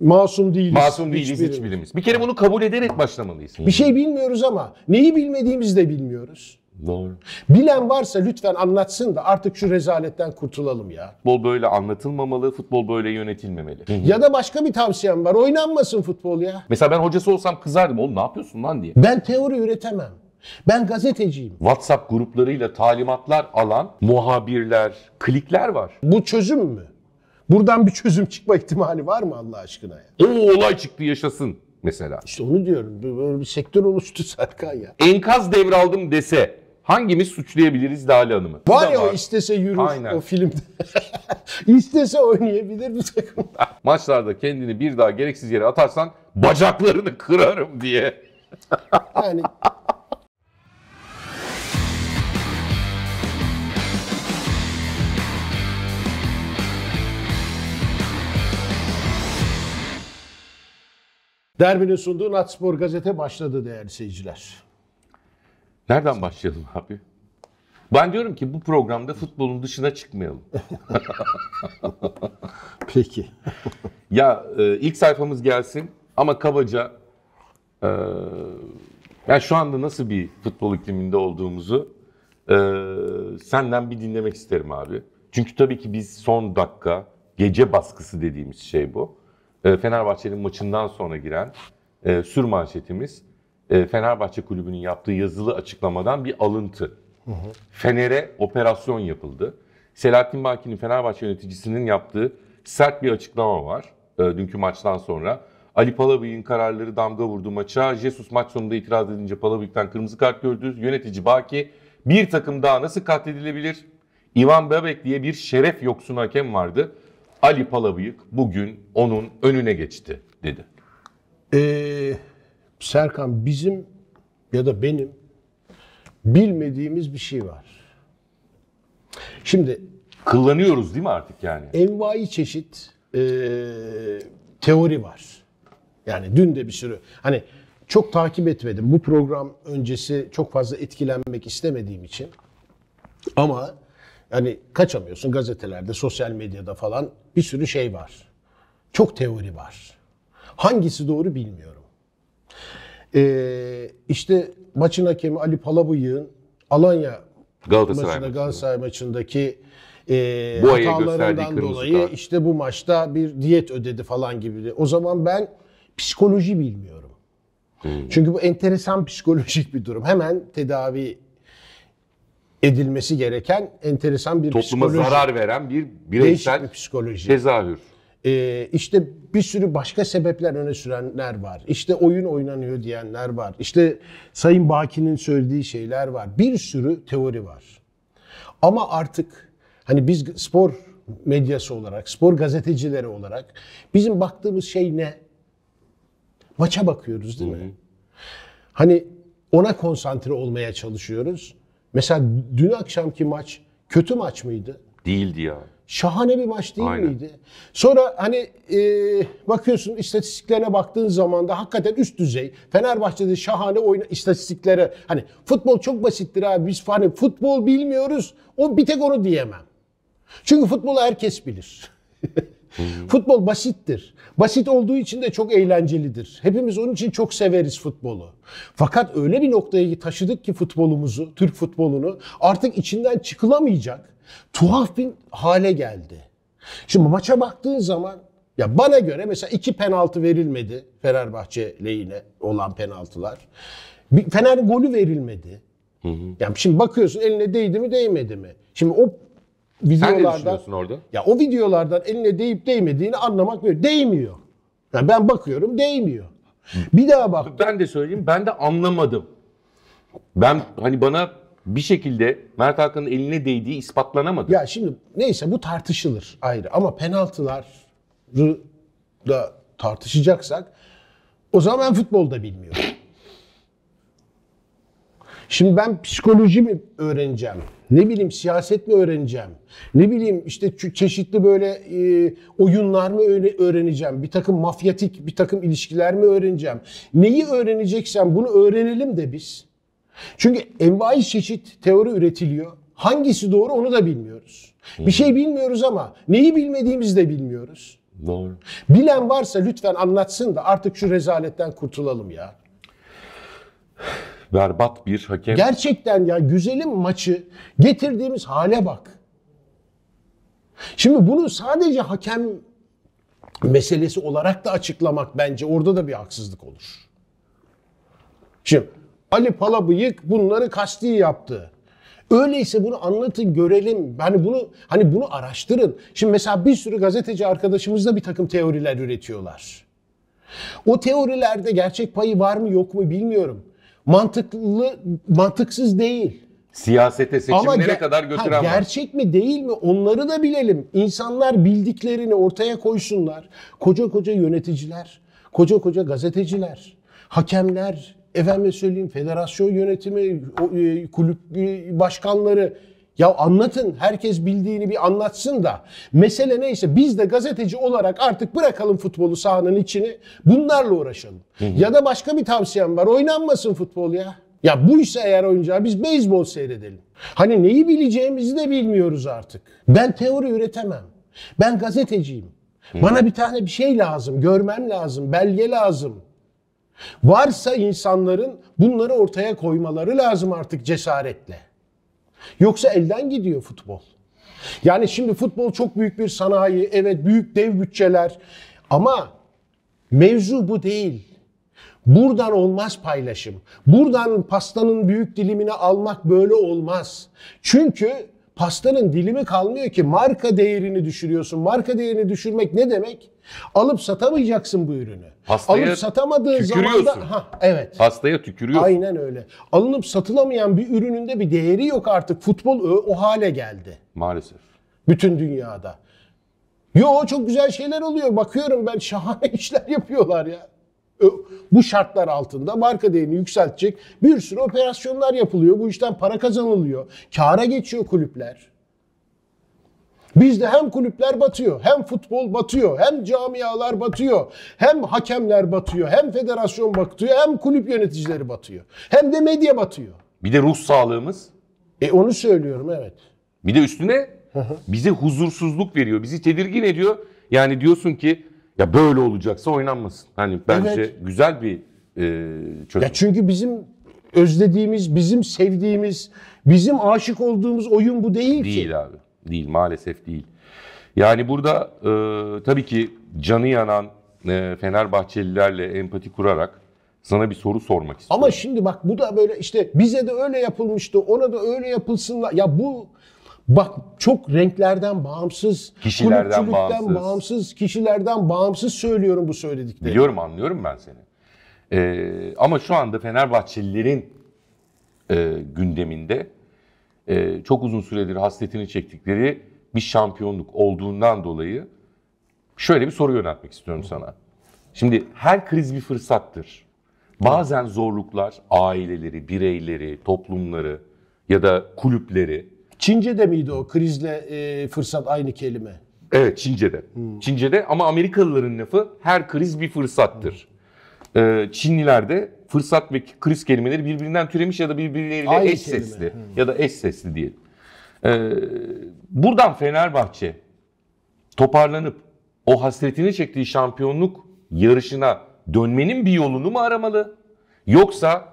Masum değiliz. Masum değiliz hiçbirimiz. hiçbirimiz. Bir kere bunu kabul ederek başlamalıyız. Bir şey bilmiyoruz ama neyi bilmediğimizi de bilmiyoruz. Doğru. Bilen varsa lütfen anlatsın da artık şu rezaletten kurtulalım ya. Futbol böyle anlatılmamalı, futbol böyle yönetilmemeli. Ya da başka bir tavsiyem var. Oynanmasın futbol ya. Mesela ben hocası olsam kızardım. Oğlum ne yapıyorsun lan diye. Ben teori üretemem. Ben gazeteciyim. WhatsApp gruplarıyla talimatlar alan muhabirler, klikler var. Bu çözüm mü? Buradan bir çözüm çıkma ihtimali var mı Allah aşkına ya? O olay çıktı yaşasın mesela. İşte onu diyorum. Böyle bir sektör oluştu Serkan ya. Enkaz devraldım dese hangimiz suçlayabiliriz Lale Hanım'ı? Var ya o istese yürür Aynen. o filmde. istese oynayabilir bu takım. Maçlarda kendini bir daha gereksiz yere atarsan bacaklarını kırarım diye. yani Derbinin sunduğu Natspor Gazete başladı değerli seyirciler. Nereden başlayalım abi? Ben diyorum ki bu programda futbolun dışına çıkmayalım. Peki. ya e, ilk sayfamız gelsin ama kabaca e, yani şu anda nasıl bir futbol ikliminde olduğumuzu e, senden bir dinlemek isterim abi. Çünkü tabii ki biz son dakika gece baskısı dediğimiz şey bu ee, Fenerbahçe'nin maçından sonra giren e, sür manşetimiz e, Fenerbahçe Kulübü'nün yaptığı yazılı açıklamadan bir alıntı. Hı hı. Fener'e operasyon yapıldı. Selahattin Baki'nin Fenerbahçe yöneticisinin yaptığı sert bir açıklama var e, dünkü maçtan sonra. Ali Palabıyık'ın kararları damga vurdu maça. Jesus maç sonunda itiraz edince Palabıyık'tan kırmızı kart gördü. Yönetici Baki bir takım daha nasıl katledilebilir? Ivan Bebek diye bir şeref yoksun hakem vardı. Ali Palabıyık bugün onun önüne geçti dedi. Ee, Serkan bizim ya da benim bilmediğimiz bir şey var. Şimdi kullanıyoruz değil mi artık yani? Envai çeşit e, teori var. Yani dün de bir sürü hani çok takip etmedim. Bu program öncesi çok fazla etkilenmek istemediğim için. Ama yani kaçamıyorsun gazetelerde, sosyal medyada falan bir sürü şey var. Çok teori var. Hangisi doğru bilmiyorum. Ee, işte maçın hakemi Ali Palabıyık'ın Alanya Galatasaray maçında maçında. Galatasaray maçındaki e, Bu hatalarından dolayı kart. işte bu maçta bir diyet ödedi falan gibi. O zaman ben psikoloji bilmiyorum. Hmm. Çünkü bu enteresan psikolojik bir durum. Hemen tedavi edilmesi gereken enteresan bir Topluma psikoloji. zarar veren bir bireysel bir psikoloji. tezahür. Ee, işte bir sürü başka sebepler öne sürenler var. İşte oyun oynanıyor diyenler var. İşte Sayın Baki'nin söylediği şeyler var. Bir sürü teori var. Ama artık hani biz spor medyası olarak, spor gazetecileri olarak bizim baktığımız şey ne? Maça bakıyoruz değil Hı-hı. mi? Hani ona konsantre olmaya çalışıyoruz. Mesela dün akşamki maç kötü maç mıydı? Değildi ya. Şahane bir maç değil Aynen. miydi? Sonra hani e, bakıyorsun istatistiklerine baktığın zaman da hakikaten üst düzey. Fenerbahçe'de şahane oyna istatistiklere. Hani futbol çok basittir abi. Biz hani futbol bilmiyoruz. O bir tek onu diyemem. Çünkü futbolu herkes bilir. Futbol basittir. Basit olduğu için de çok eğlencelidir. Hepimiz onun için çok severiz futbolu. Fakat öyle bir noktaya taşıdık ki futbolumuzu, Türk futbolunu artık içinden çıkılamayacak tuhaf bir hale geldi. Şimdi maça baktığın zaman ya bana göre mesela iki penaltı verilmedi Fenerbahçe lehine olan penaltılar. Bir Fener golü verilmedi. Hı hı. Yani şimdi bakıyorsun eline değdi mi değmedi mi? Şimdi o videolardan... Sen ne orada? Ya o videolardan eline değip değmediğini anlamak böyle değmiyor. Yani ben bakıyorum değmiyor. Bir daha bak. Ben de söyleyeyim ben de anlamadım. Ben hani bana bir şekilde Mert Hakan'ın eline değdiği ispatlanamadı. Ya şimdi neyse bu tartışılır ayrı ama penaltılar da tartışacaksak o zaman ben futbolda bilmiyorum. Şimdi ben psikoloji mi öğreneceğim? Ne bileyim siyaset mi öğreneceğim? Ne bileyim işte çeşitli böyle e, oyunlar mı öğreneceğim? Bir takım mafyatik bir takım ilişkiler mi öğreneceğim? Neyi öğreneceksem bunu öğrenelim de biz. Çünkü envai çeşit teori üretiliyor. Hangisi doğru onu da bilmiyoruz. Bir şey hmm. bilmiyoruz ama neyi bilmediğimizi de bilmiyoruz. Doğru. Bilen varsa lütfen anlatsın da artık şu rezaletten kurtulalım ya berbat bir hakem. Gerçekten ya güzelim maçı getirdiğimiz hale bak. Şimdi bunu sadece hakem meselesi olarak da açıklamak bence orada da bir haksızlık olur. Şimdi Ali Palabıyık bunları kasti yaptı. Öyleyse bunu anlatın görelim. Hani bunu hani bunu araştırın. Şimdi mesela bir sürü gazeteci arkadaşımız da bir takım teoriler üretiyorlar. O teorilerde gerçek payı var mı yok mu bilmiyorum mantıklı mantıksız değil. Siyasete seçimlere ger- kadar götüren ha, Gerçek mi değil mi onları da bilelim. İnsanlar bildiklerini ortaya koysunlar. Koca koca yöneticiler, koca koca gazeteciler, hakemler, efendim söyleyeyim federasyon yönetimi, e, kulüp e, başkanları ya anlatın, herkes bildiğini bir anlatsın da. Mesele neyse biz de gazeteci olarak artık bırakalım futbolu sahanın içini, bunlarla uğraşalım. Hı hı. Ya da başka bir tavsiyem var, oynanmasın futbol ya. Ya bu ise eğer oyuncağı biz beyzbol seyredelim. Hani neyi bileceğimizi de bilmiyoruz artık. Ben teori üretemem. Ben gazeteciyim. Hı. Bana bir tane bir şey lazım, görmem lazım, belge lazım. Varsa insanların bunları ortaya koymaları lazım artık cesaretle. Yoksa elden gidiyor futbol. Yani şimdi futbol çok büyük bir sanayi, evet büyük dev bütçeler ama mevzu bu değil. Buradan olmaz paylaşım. Buradan pastanın büyük dilimini almak böyle olmaz. Çünkü pastanın dilimi kalmıyor ki marka değerini düşürüyorsun. Marka değerini düşürmek ne demek? Alıp satamayacaksın bu ürünü. Hastaya Alıp satamadığı zaman da ha evet. Hastaya tükürüyorsun. Aynen öyle. Alınıp satılamayan bir ürününde bir değeri yok artık. Futbol o, o hale geldi. Maalesef. Bütün dünyada. Yo çok güzel şeyler oluyor. Bakıyorum ben şahane işler yapıyorlar ya. Bu şartlar altında marka değerini yükseltecek bir sürü operasyonlar yapılıyor. Bu işten para kazanılıyor. Kâra geçiyor kulüpler. Bizde hem kulüpler batıyor, hem futbol batıyor, hem camialar batıyor, hem hakemler batıyor, hem federasyon batıyor, hem kulüp yöneticileri batıyor. Hem de medya batıyor. Bir de ruh sağlığımız. E onu söylüyorum evet. Bir de üstüne bize huzursuzluk veriyor, bizi tedirgin ediyor. Yani diyorsun ki ya böyle olacaksa oynanmasın. Hani bence evet. güzel bir e, çözüm. Ya çünkü bizim özlediğimiz, bizim sevdiğimiz, bizim aşık olduğumuz oyun bu değil, değil ki. Değil abi değil maalesef değil. Yani burada e, tabii ki canı yanan e, Fenerbahçelilerle empati kurarak sana bir soru sormak istiyorum. Ama şimdi bak bu da böyle işte bize de öyle yapılmıştı, ona da öyle yapılsınlar. Ya bu bak çok renklerden bağımsız, kişilerden bağımsız. bağımsız, kişilerden bağımsız söylüyorum bu söyledikleri. Biliyorum anlıyorum ben seni. Ee, ama şu anda Fenerbahçelilerin e, gündeminde e, çok uzun süredir hasretini çektikleri bir şampiyonluk olduğundan dolayı şöyle bir soru yöneltmek istiyorum sana. Şimdi her kriz bir fırsattır. Bazen zorluklar aileleri, bireyleri, toplumları ya da kulüpleri. Çince'de miydi o krizle e, fırsat aynı kelime? Evet Çince'de. Hmm. Çince'de ama Amerikalıların lafı her kriz bir fırsattır e, ee, Çinlilerde fırsat ve kriz kelimeleri birbirinden türemiş ya da birbirleriyle Aynı eş kelime. sesli hmm. ya da eş sesli diyelim. E, buradan Fenerbahçe toparlanıp o hasretini çektiği şampiyonluk yarışına dönmenin bir yolunu mu aramalı? Yoksa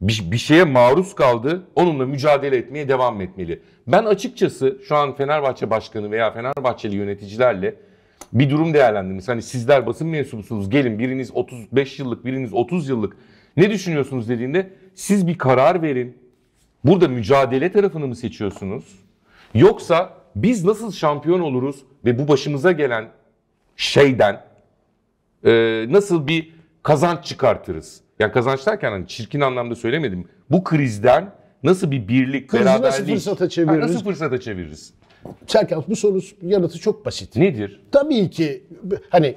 bir, bir şeye maruz kaldı, onunla mücadele etmeye devam etmeli. Ben açıkçası şu an Fenerbahçe Başkanı veya Fenerbahçeli yöneticilerle bir durum değerlendirmesi. Hani sizler basın mensubusunuz gelin biriniz 35 yıllık biriniz 30 yıllık ne düşünüyorsunuz dediğinde siz bir karar verin. Burada mücadele tarafını mı seçiyorsunuz? Yoksa biz nasıl şampiyon oluruz ve bu başımıza gelen şeyden e, nasıl bir kazanç çıkartırız? Yani kazanç derken hani çirkin anlamda söylemedim. Bu krizden nasıl bir birlik, Krizi beraberlik... nasıl fırsata çeviririz? Yani nasıl fırsata çeviririz? Serkan bu soru yanıtı çok basit. Nedir? Tabii ki hani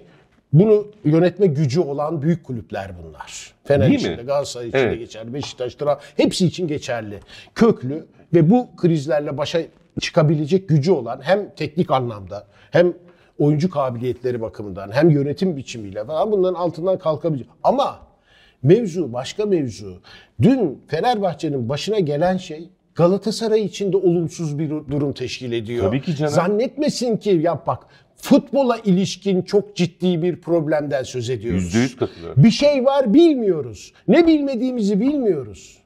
bunu yönetme gücü olan büyük kulüpler bunlar. Fener Değil içinde, mi? Galatasaray içinde evet. geçerli, Beşiktaş, Trabzon hepsi için geçerli. Köklü ve bu krizlerle başa çıkabilecek gücü olan hem teknik anlamda hem oyuncu kabiliyetleri bakımından hem yönetim biçimiyle falan bunların altından kalkabilecek. Ama mevzu başka mevzu. Dün Fenerbahçe'nin başına gelen şey Galatasaray için de olumsuz bir durum teşkil ediyor. Tabii ki canım. Zannetmesin ki ya bak futbola ilişkin çok ciddi bir problemden söz ediyoruz. %100 katılıyorum. Bir şey var bilmiyoruz. Ne bilmediğimizi bilmiyoruz.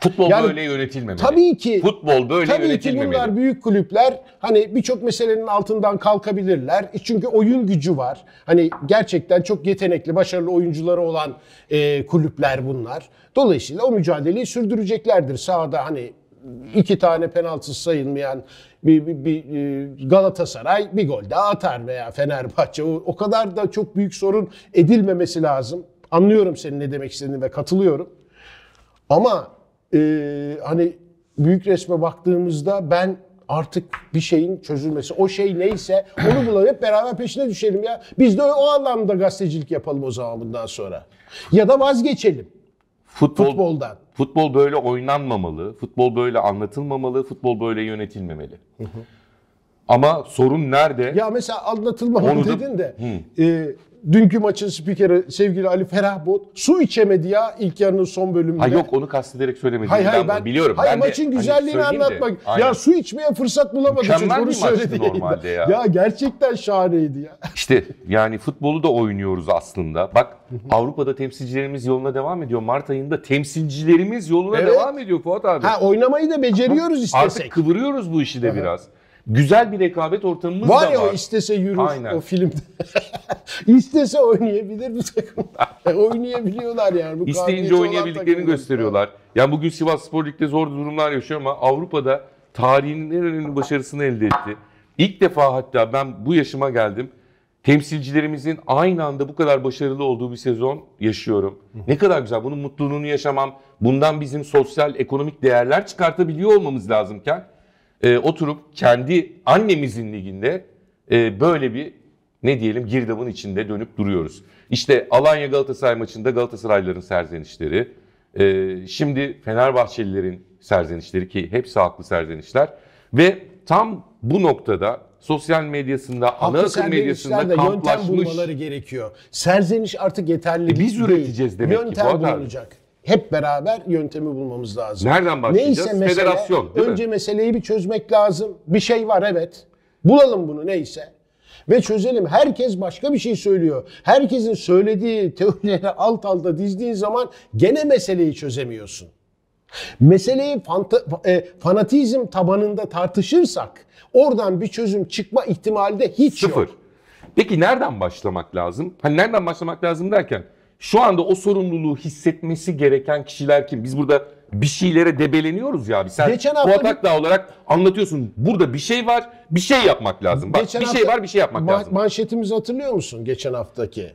Futbol yani, böyle yönetilmemeli. Tabii ki. Futbol böyle tabii yönetilmemeli. Tabii ki bunlar büyük kulüpler hani birçok meselenin altından kalkabilirler. E çünkü oyun gücü var. Hani gerçekten çok yetenekli, başarılı oyuncuları olan e, kulüpler bunlar. Dolayısıyla o mücadeleyi sürdüreceklerdir. Sahada hani iki tane penaltı sayılmayan bir, bir, bir e, Galatasaray bir gol daha atar veya Fenerbahçe. O, o kadar da çok büyük sorun edilmemesi lazım. Anlıyorum senin ne demek istediğini ve katılıyorum. Ama e, hani büyük resme baktığımızda ben artık bir şeyin çözülmesi, o şey neyse onu bulalım. Hep beraber peşine düşelim ya. Biz de o anlamda gazetecilik yapalım o zaman bundan sonra. Ya da vazgeçelim. Futbol, Futboldan. Futbol böyle oynanmamalı, futbol böyle anlatılmamalı, futbol böyle yönetilmemeli. Hı hı. Ama sorun nerede? Ya mesela anlatılmamalı Onu da... dedin de. E, dünkü maçın spikeri sevgili Ali Ferahbot su içemedi ya ilk yarının son bölümünde. Ha yok onu kastederek söylemedim. Hayır hayır ben biliyorum. Hayır ben maçın hani de, güzelliğini hani anlatmak. De, ya su içmeye fırsat bulamadı Mükemmel çocuk onu söyledi. normalde ya. Ya gerçekten şahaneydi ya. İşte yani futbolu da oynuyoruz aslında. Bak Avrupa'da temsilcilerimiz yoluna devam ediyor. Mart ayında temsilcilerimiz yoluna evet. devam ediyor Fuat abi. Ha oynamayı da beceriyoruz istesek. Artık kıvırıyoruz bu işi de biraz. Güzel bir rekabet ortamımız var da ya, var. ya istese yürür Aynen. o filmde. İstese oynayabilir bu takımlar. E, oynayabiliyorlar yani. Bu İsteyince oynayabildiklerini gösteriyorlar. Yani bugün Sivas Spor Lig'de zor durumlar yaşıyor ama Avrupa'da tarihinin en önemli başarısını elde etti. İlk defa hatta ben bu yaşıma geldim. Temsilcilerimizin aynı anda bu kadar başarılı olduğu bir sezon yaşıyorum. Ne kadar güzel. Bunun mutluluğunu yaşamam. Bundan bizim sosyal, ekonomik değerler çıkartabiliyor olmamız lazımken e, oturup kendi annemizin liginde e, böyle bir ne diyelim girdabın içinde dönüp duruyoruz. İşte Alanya Galatasaray maçında Galatasaraylıların serzenişleri, e, şimdi Fenerbahçelilerin serzenişleri ki hepsi haklı serzenişler ve tam bu noktada sosyal medyasında, ana akım medyasında de kamplaşmış. yöntem bulmaları gerekiyor. Serzeniş artık yeterli e biz değil. üreteceğiz demek yöntem ki Yöntem bulunacak hep beraber yöntemi bulmamız lazım. Nereden başlayacağız? Neyse mesele, Federasyon. önce mi? meseleyi bir çözmek lazım. Bir şey var evet. Bulalım bunu neyse ve çözelim. Herkes başka bir şey söylüyor. Herkesin söylediği teorileri alt alta dizdiğin zaman gene meseleyi çözemiyorsun. Meseleyi e, fanatizm tabanında tartışırsak oradan bir çözüm çıkma ihtimali de hiç Sıfır. yok. Peki nereden başlamak lazım? Hani nereden başlamak lazım derken şu anda o sorumluluğu hissetmesi gereken kişiler kim? Biz burada bir şeylere debeleniyoruz ya abi. Sen Geçen hafta Fuat Akdağ bir... olarak anlatıyorsun. Burada bir şey var, bir şey yapmak lazım. Bak Geçen bir hafta... şey var, bir şey yapmak Ma- lazım. Manşetimizi hatırlıyor musun geçen haftaki?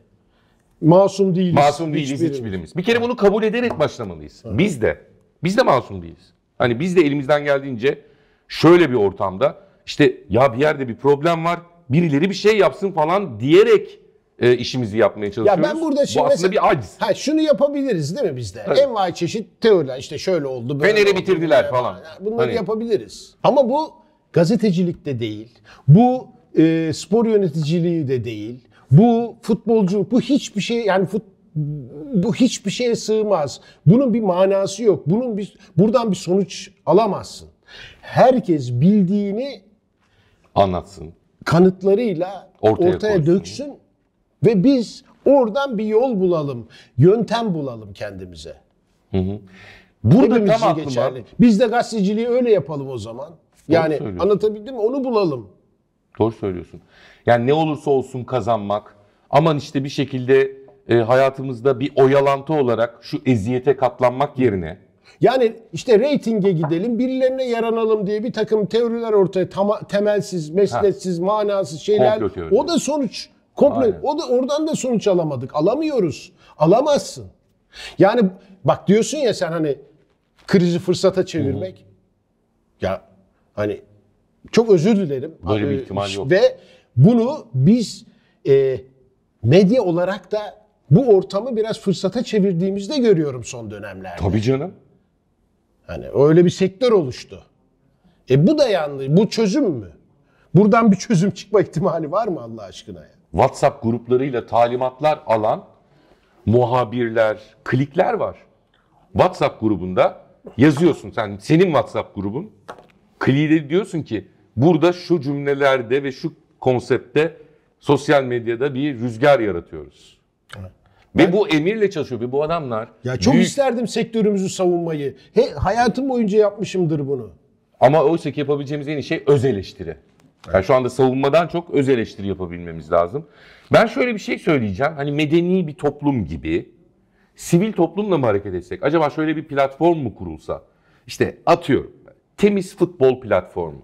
Masum değiliz. Masum değiliz hiçbirimiz. hiçbirimiz. Bir kere bunu kabul ederek başlamalıyız. Hı. Biz de. Biz de masum değiliz. Hani biz de elimizden geldiğince şöyle bir ortamda işte ya bir yerde bir problem var, birileri bir şey yapsın falan diyerek e, işimizi yapmaya çalışıyoruz. Ya ben burada şimdi bu aslında mesela, bir aciz. Ha, şunu yapabiliriz değil mi bizde? Evet. Envai çeşit teoriler işte şöyle oldu böyle Fener'i bitirdiler böyle falan. falan. Bunları hani... yapabiliriz. Ama bu gazetecilikte de değil. Bu e, spor yöneticiliği de değil. Bu futbolcu, bu hiçbir şey yani fut, bu hiçbir şeye sığmaz. Bunun bir manası yok. Bunun bir buradan bir sonuç alamazsın. Herkes bildiğini anlatsın. Kanıtlarıyla ortaya, ortaya koysun. döksün. Ve biz oradan bir yol bulalım, yöntem bulalım kendimize. Hı hı. Burada Hepimiz tam aklıma... geçerli. Biz de gazeteciliği öyle yapalım o zaman. Doğru yani anlatabildim mi? Onu bulalım. Doğru söylüyorsun. Yani ne olursa olsun kazanmak. Aman işte bir şekilde e, hayatımızda bir oyalantı olarak şu eziyete katlanmak yerine. Yani işte reytinge gidelim, birilerine yaranalım diye bir takım teoriler ortaya tam, temelsiz, mesnetsiz, ha. manasız şeyler. O da sonuç. Komple Aynen. o da oradan da sonuç alamadık. Alamıyoruz. Alamazsın. Yani bak diyorsun ya sen hani krizi fırsata çevirmek. Hı-hı. Ya hani çok özür dilerim. Böyle bir ee, ihtimal yok. Ve bunu biz e, medya olarak da bu ortamı biraz fırsata çevirdiğimizde görüyorum son dönemlerde. Tabii canım. Hani öyle bir sektör oluştu. E bu da yanlış. Bu çözüm mü? Buradan bir çözüm çıkma ihtimali var mı Allah aşkına ya? WhatsApp gruplarıyla talimatlar alan muhabirler, klikler var. WhatsApp grubunda yazıyorsun sen senin WhatsApp grubun kliğe diyorsun ki burada şu cümlelerde ve şu konsepte sosyal medyada bir rüzgar yaratıyoruz. Evet. Ve bu emirle çalışıyor bu adamlar... Ya çok büyük... isterdim sektörümüzü savunmayı. He, hayatım boyunca yapmışımdır bunu. Ama oysa ki yapabileceğimiz en iyi şey öz eleştiri. Evet. Yani şu anda savunmadan çok öz eleştiri yapabilmemiz lazım. Ben şöyle bir şey söyleyeceğim. Hani medeni bir toplum gibi sivil toplumla mı hareket etsek? Acaba şöyle bir platform mu kurulsa? İşte atıyorum temiz futbol platformu.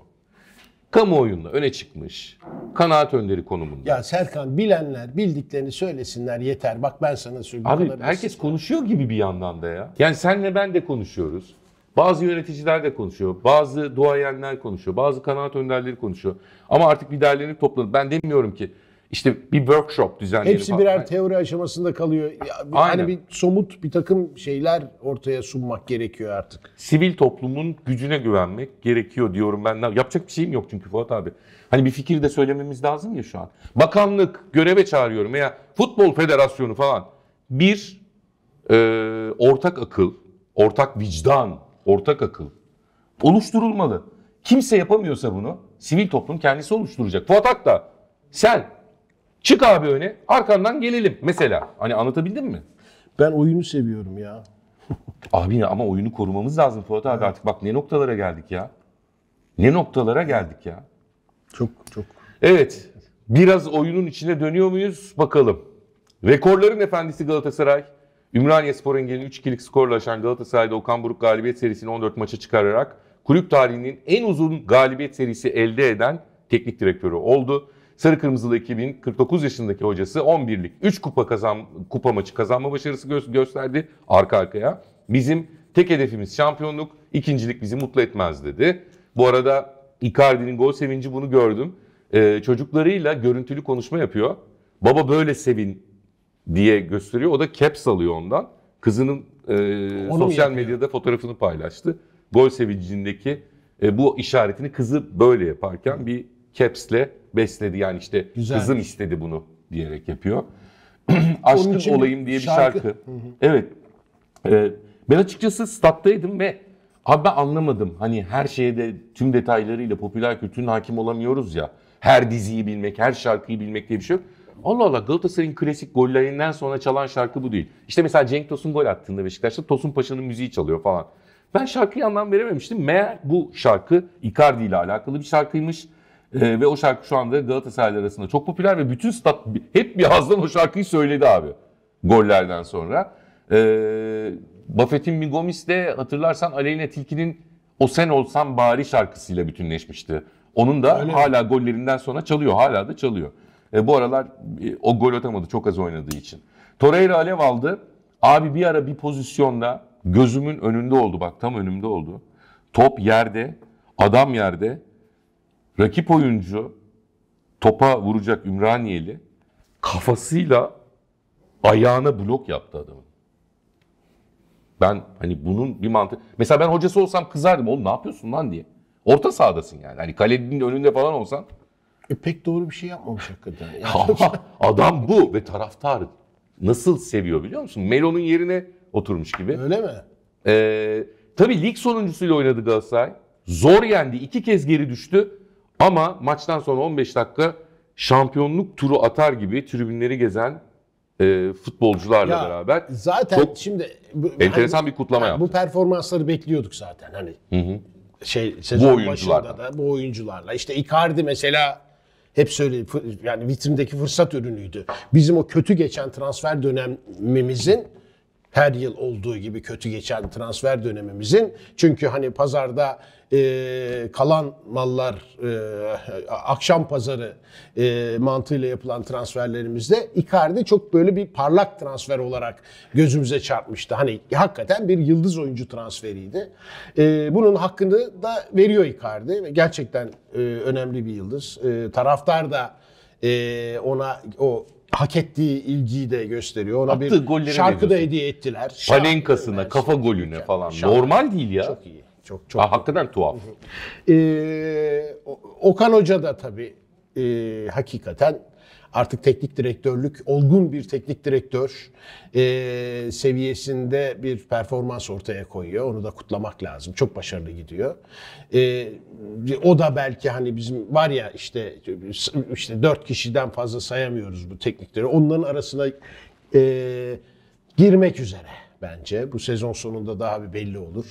Kamuoyunda öne çıkmış. Kanaat önderi konumunda. Ya Serkan bilenler bildiklerini söylesinler yeter. Bak ben sana söyleyeyim. Abi herkes konuşuyor gibi bir yandan da ya. Yani senle ben de konuşuyoruz. Bazı yöneticiler de konuşuyor. Bazı duayenler konuşuyor. Bazı kanaat önderleri konuşuyor. Ama artık bir derlenip toplanıp ben demiyorum ki işte bir workshop düzenleyelim. Hepsi falan. birer teori aşamasında kalıyor. Ya, Aynen. Hani bir somut bir takım şeyler ortaya sunmak gerekiyor artık. Sivil toplumun gücüne güvenmek gerekiyor diyorum ben. Yapacak bir şeyim yok çünkü Fuat abi. Hani bir fikir de söylememiz lazım ya şu an. Bakanlık göreve çağırıyorum veya futbol federasyonu falan. Bir e, ortak akıl, ortak vicdan ortak akıl oluşturulmalı. Kimse yapamıyorsa bunu sivil toplum kendisi oluşturacak. Fuat Akta sen çık abi öne arkandan gelelim mesela. Hani anlatabildim mi? Ben oyunu seviyorum ya. abi ama oyunu korumamız lazım Fuat abi evet. artık bak ne noktalara geldik ya. Ne noktalara geldik ya. Çok çok. Evet. Biraz oyunun içine dönüyor muyuz? Bakalım. Rekorların efendisi Galatasaray Ümraniye Spor Engeli'nin 3-2'lik skorla aşan Galatasaray'da Okan Buruk galibiyet serisini 14 maça çıkararak kulüp tarihinin en uzun galibiyet serisi elde eden teknik direktörü oldu. Sarı Kırmızılı ekibin 49 yaşındaki hocası 11'lik 3 kupa kazan kupa maçı kazanma başarısı gö- gösterdi arka arkaya. Bizim tek hedefimiz şampiyonluk, ikincilik bizi mutlu etmez dedi. Bu arada Icardi'nin gol sevinci bunu gördüm. Ee, çocuklarıyla görüntülü konuşma yapıyor. Baba böyle sevin diye gösteriyor. O da caps alıyor ondan. Kızının e, sosyal medyada fotoğrafını paylaştı. Gol sevincindeki e, bu işaretini kızı böyle yaparken bir caps'le besledi. Yani işte Güzelmiş. kızım istedi bunu diyerek yapıyor. Aşkın olayım diye bir şarkı. şarkı. Evet. E, ben açıkçası stat'taydım ve abi ben anlamadım. Hani her şeye de tüm detaylarıyla popüler kültürün hakim olamıyoruz ya. Her diziyi bilmek, her şarkıyı bilmek diye bir şey yok. Allah Allah Galatasaray'ın klasik gollerinden sonra çalan şarkı bu değil. İşte mesela Cenk Tosun gol attığında Beşiktaş'ta Tosun Paşa'nın müziği çalıyor falan. Ben şarkıyı anlam verememiştim. Meğer bu şarkı Icardi ile alakalı bir şarkıymış. Ee, ve o şarkı şu anda Galatasaraylı arasında çok popüler ve bütün stat hep bir ağızdan o şarkıyı söyledi abi. Gollerden sonra. Ee, Buffett'in Migomis de hatırlarsan Aleyna Tilki'nin O Sen Olsan Bari şarkısıyla bütünleşmişti. Onun da Öyle hala mi? gollerinden sonra çalıyor. Hala da çalıyor. E, bu aralar e, o gol atamadı çok az oynadığı için. Torreira alev aldı. Abi bir ara bir pozisyonda gözümün önünde oldu bak tam önümde oldu. Top yerde, adam yerde. Rakip oyuncu topa vuracak Ümraniyeli kafasıyla ayağına blok yaptı adamın. Ben hani bunun bir mantığı... Mesela ben hocası olsam kızardım. Oğlum ne yapıyorsun lan diye. Orta sahadasın yani. Hani kalenin önünde falan olsan e pek doğru bir şey yapmamış hakikaten. Ama adam bu ve taraftar nasıl seviyor biliyor musun? Melo'nun yerine oturmuş gibi. Öyle mi? Ee, tabii lig sonuncusuyla oynadı Galatasaray. Zor yendi. iki kez geri düştü. Ama maçtan sonra 15 dakika şampiyonluk turu atar gibi tribünleri gezen e, futbolcularla ya, beraber. Zaten çok şimdi bu, hani enteresan hani, bir kutlama yani, yaptı. Bu performansları bekliyorduk zaten hani. Hı hı. Şey sezon bu başında da bu oyuncularla. İşte Icardi mesela hep söyle yani vitrindeki fırsat ürünüydü. Bizim o kötü geçen transfer dönemimizin her yıl olduğu gibi kötü geçen transfer dönemimizin çünkü hani pazarda e, kalan mallar e, akşam pazarı e, mantığıyla yapılan transferlerimizde Icardi çok böyle bir parlak transfer olarak gözümüze çarpmıştı. Hani hakikaten bir yıldız oyuncu transferiydi. E, bunun hakkını da veriyor Icardi ve gerçekten e, önemli bir yıldız. E, taraftar da e, ona o hak ettiği ilgiyi de gösteriyor. Ona Attığı bir şarkı da hediye ettiler. Panenka'sına kafa golüne falan. Şarkı. Normal değil ya. Çok iyi. Çok çok. Ha, hakikaten tuhaf. ee, Okan Hoca da tabii e, hakikaten artık teknik direktörlük, olgun bir teknik direktör e, seviyesinde bir performans ortaya koyuyor. Onu da kutlamak lazım. Çok başarılı gidiyor. E, o da belki hani bizim var ya işte işte dört kişiden fazla sayamıyoruz bu teknikleri. Onların arasına e, girmek üzere bence. Bu sezon sonunda daha bir belli olur.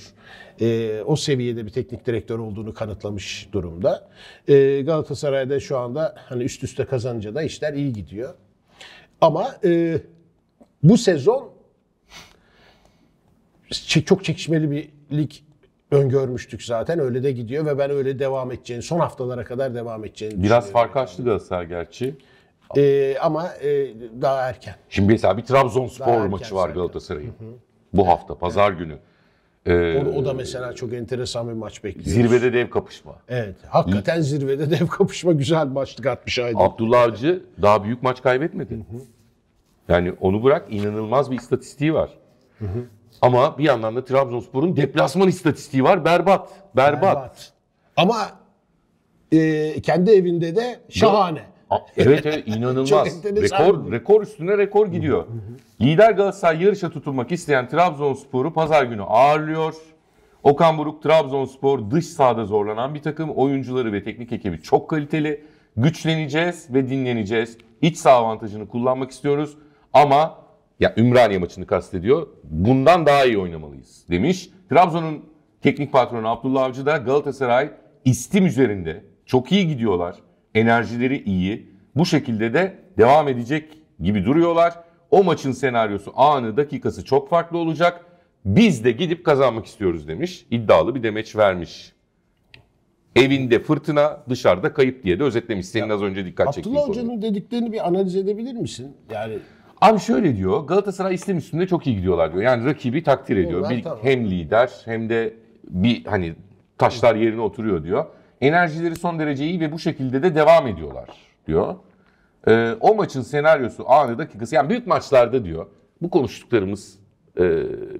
E, o seviyede bir teknik direktör olduğunu kanıtlamış durumda. E, Galatasaray'da şu anda hani üst üste kazanınca da işler iyi gidiyor. Ama e, bu sezon çok çekişmeli bir lig öngörmüştük zaten. Öyle de gidiyor ve ben öyle devam edeceğini, son haftalara kadar devam edeceğini Biraz fark açtı Galatasaray gerçi. E, ama e, daha erken. Şimdi mesela bir Trabzonspor Daha erken maçı var sanki. Galatasaray'ın. Bu hafta pazar günü. Ee, O, o da mesela çok enteresan bir maç bekliyor. zirvede dev kapışma. Evet. Hakikaten zirvede dev kapışma güzel başlık atmış Aydın. Abdullah Avcı daha büyük maç kaybetmedi. Yani onu bırak inanılmaz bir istatistiği var. Ama bir yandan da Trabzonspor'un deplasman istatistiği var. Berbat. Berbat. Berbat. Ama e, kendi evinde de şahane evet evet inanılmaz. rekor rekor üstüne rekor gidiyor. Lider Galatasaray yarışa tutunmak isteyen Trabzonspor'u pazar günü ağırlıyor. Okan Buruk Trabzonspor dış sahada zorlanan bir takım. Oyuncuları ve teknik ekibi çok kaliteli. Güçleneceğiz ve dinleneceğiz. İç saha avantajını kullanmak istiyoruz ama ya Ümraniye maçını kastediyor. Bundan daha iyi oynamalıyız demiş. Trabzon'un teknik patronu Abdullah Avcı da Galatasaray istim üzerinde çok iyi gidiyorlar enerjileri iyi. Bu şekilde de devam edecek gibi duruyorlar. O maçın senaryosu anı dakikası çok farklı olacak. Biz de gidip kazanmak istiyoruz demiş. İddialı bir demeç vermiş. Evinde fırtına, dışarıda kayıp diye de özetlemiş. Senin Ya, az önce dikkat çektiğin Abdullah konu. Hoca'nın dediklerini bir analiz edebilir misin? Yani Abi şöyle diyor. Galatasaray İslam üstünde çok iyi gidiyorlar diyor. Yani rakibi takdir ediyor. Bir- hem lider hem de bir hani taşlar yerine oturuyor diyor. Enerjileri son derece iyi ve bu şekilde de devam ediyorlar diyor. E, o maçın senaryosu anı dakikası yani büyük maçlarda diyor bu konuştuklarımız e,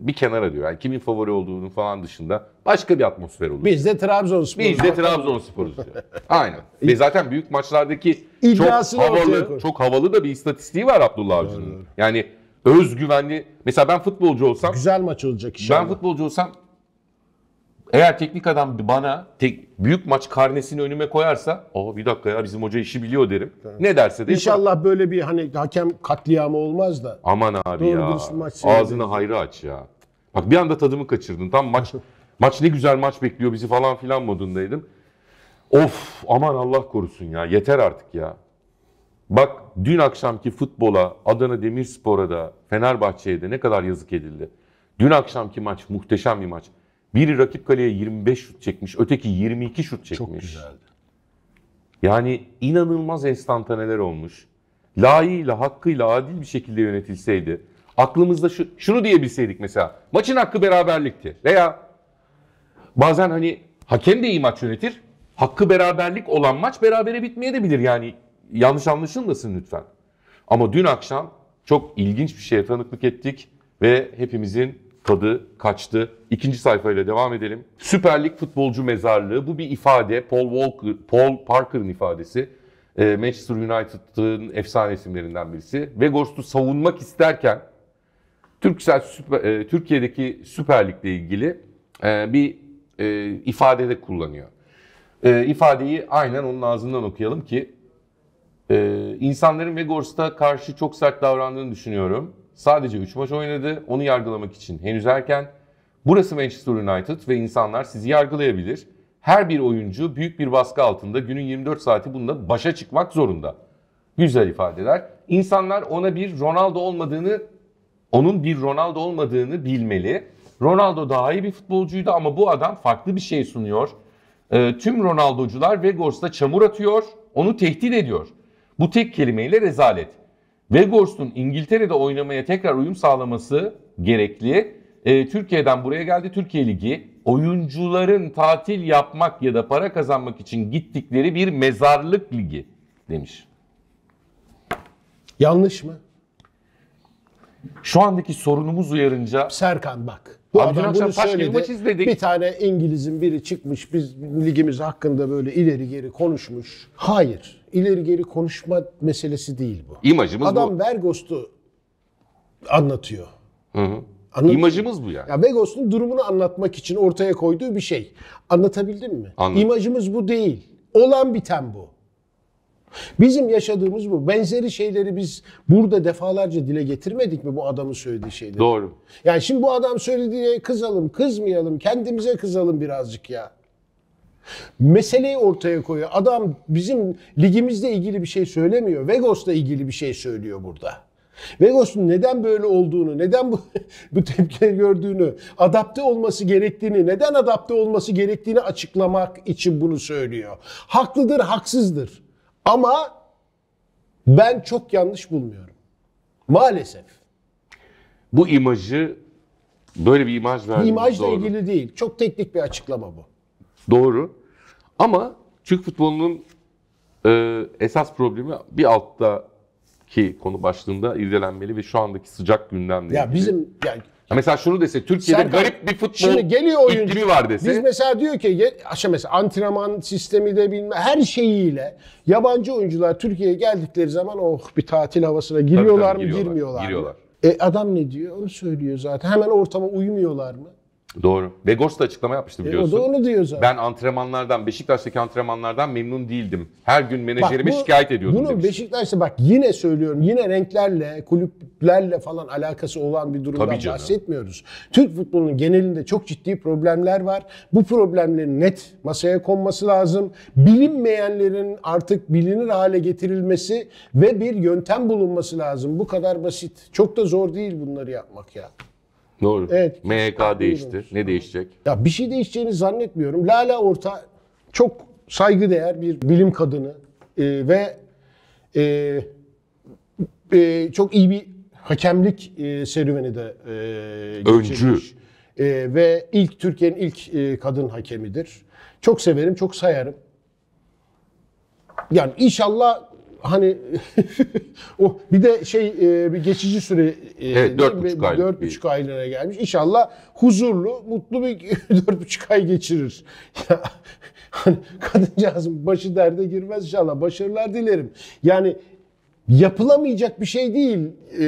bir kenara diyor. Yani kimin favori olduğunu falan dışında başka bir atmosfer olur. Biz de Trabzonspor'uz. Biz de Trabzonspor'uz diyor. Aynen. Ve zaten büyük maçlardaki çok havalı, çok havalı da bir istatistiği var Abdullah Avcı'nın. Yani özgüvenli. Mesela ben futbolcu olsam. Güzel maç olacak inşallah. Ben futbolcu olsam eğer teknik adam bana tek, büyük maç karnesini önüme koyarsa o bir dakika ya bizim hoca işi biliyor derim. Evet. Ne derse de İnşallah yapar. böyle bir hani hakem katliamı olmaz da. Aman abi Doğru ya. Maç Ağzını hayrı aç ya. Bak bir anda tadımı kaçırdın. Tam maç maç ne güzel maç bekliyor bizi falan filan modundaydım. Of aman Allah korusun ya yeter artık ya. Bak dün akşamki futbola, Adana Demirspor'a da, Fenerbahçe'ye de ne kadar yazık edildi. Dün akşamki maç muhteşem bir maç. Biri rakip kaleye 25 şut çekmiş, öteki 22 şut çekmiş. Çok güzeldi. Yani inanılmaz enstantaneler olmuş. Layığıyla, hakkıyla, adil bir şekilde yönetilseydi. Aklımızda şu, şunu diyebilseydik mesela. Maçın hakkı beraberlikti. Veya bazen hani hakem de iyi maç yönetir. Hakkı beraberlik olan maç berabere bitmeye de bilir. Yani yanlış anlaşılmasın lütfen. Ama dün akşam çok ilginç bir şeye tanıklık ettik ve hepimizin tadı kaçtı. İkinci sayfayla devam edelim. Süper Lig futbolcu mezarlığı bu bir ifade. Paul, Walker, Paul Parker'ın ifadesi. Ee, Manchester United'ın efsane isimlerinden birisi. Vegos'u savunmak isterken Türksel Süper, e, Türkiye'deki Süper Lig'le ilgili e, bir e, ifade de kullanıyor. İfadeyi aynen onun ağzından okuyalım ki insanların Vegors'ta karşı çok sert davrandığını düşünüyorum. Sadece 3 maç oynadı. Onu yargılamak için henüz erken. Burası Manchester United ve insanlar sizi yargılayabilir. Her bir oyuncu büyük bir baskı altında günün 24 saati bununla başa çıkmak zorunda. Güzel ifadeler. İnsanlar ona bir Ronaldo olmadığını, onun bir Ronaldo olmadığını bilmeli. Ronaldo daha iyi bir futbolcuydu ama bu adam farklı bir şey sunuyor. E, tüm Ronaldocular Vegors'ta çamur atıyor, onu tehdit ediyor. Bu tek kelimeyle rezalet. Weghorst'un İngiltere'de oynamaya tekrar uyum sağlaması gerekli. E, Türkiye'den buraya geldi. Türkiye Ligi oyuncuların tatil yapmak ya da para kazanmak için gittikleri bir mezarlık ligi demiş. Yanlış mı? Şu andaki sorunumuz uyarınca... Serkan bak bu Abi dün akşam söyledi. maç izledik. Bir tane İngiliz'in biri çıkmış biz ligimiz hakkında böyle ileri geri konuşmuş. Hayır. ileri geri konuşma meselesi değil bu. İmajımız Adam bu. Adam Vergost'u anlatıyor. Hı hı. Anladın İmajımız bu yani. Ya Begos'un durumunu anlatmak için ortaya koyduğu bir şey. Anlatabildim mi? Anladım. İmajımız bu değil. Olan biten bu. Bizim yaşadığımız bu. Benzeri şeyleri biz burada defalarca dile getirmedik mi bu adamın söylediği şeyleri? Doğru. Yani şimdi bu adam söylediğine kızalım, kızmayalım, kendimize kızalım birazcık ya. Meseleyi ortaya koyuyor. Adam bizim ligimizle ilgili bir şey söylemiyor. Vegas'la ilgili bir şey söylüyor burada. Vegas'un neden böyle olduğunu, neden bu, bu tepkileri gördüğünü, adapte olması gerektiğini, neden adapte olması gerektiğini açıklamak için bunu söylüyor. Haklıdır, haksızdır. Ama ben çok yanlış bulmuyorum. Maalesef. Bu imajı böyle bir imaj verdiğimiz İmajla doğru. ilgili değil. Çok teknik bir açıklama bu. Doğru. Ama Türk futbolunun e, esas problemi bir alttaki konu başlığında irdelenmeli ve şu andaki sıcak gündemle. Ya ilgili. bizim yani ya mesela şunu dese Türkiye'de Serkan, garip bir futbol şimdi geliyor oyuncu, iklimi var dese. Biz mesela diyor ki işte mesela antrenman sistemi de bilme her şeyiyle yabancı oyuncular Türkiye'ye geldikleri zaman oh bir tatil havasına giriyorlar tabii, tabii, mı giriyorlar, girmiyorlar, giriyorlar. mı? E adam ne diyor? Onu söylüyor zaten. Hemen ortama uymuyorlar mı? Doğru. Begos da açıklama yapmıştı biliyorsun. E, o da onu diyor zaten. Ben antrenmanlardan, Beşiktaş'taki antrenmanlardan memnun değildim. Her gün menajerime bak, bu, şikayet ediyordum Bunu demiştim. Beşiktaş'ta bak yine söylüyorum. Yine renklerle, kulüplerle falan alakası olan bir durumdan Tabii bahsetmiyoruz. Türk futbolunun genelinde çok ciddi problemler var. Bu problemlerin net masaya konması lazım. Bilinmeyenlerin artık bilinir hale getirilmesi ve bir yöntem bulunması lazım. Bu kadar basit. Çok da zor değil bunları yapmak ya. Doğru. Evet. MYK değişti. Ne değişecek? Ya bir şey değişeceğini zannetmiyorum. Lala Orta çok saygıdeğer bir bilim kadını e, ve e, e, çok iyi bir hakemlik e, serüveni de e, Öncü. E, ve ilk Türkiye'nin ilk e, kadın hakemidir. Çok severim, çok sayarım. Yani inşallah hani o bir de şey e, bir geçici süre e, evet, 4,5 aylık 4,5 aylığına gelmiş. İnşallah huzurlu, mutlu bir 4,5 ay geçirir. Ya hani kadıncağızın başı derde girmez inşallah. Başarılar dilerim. Yani yapılamayacak bir şey değil e,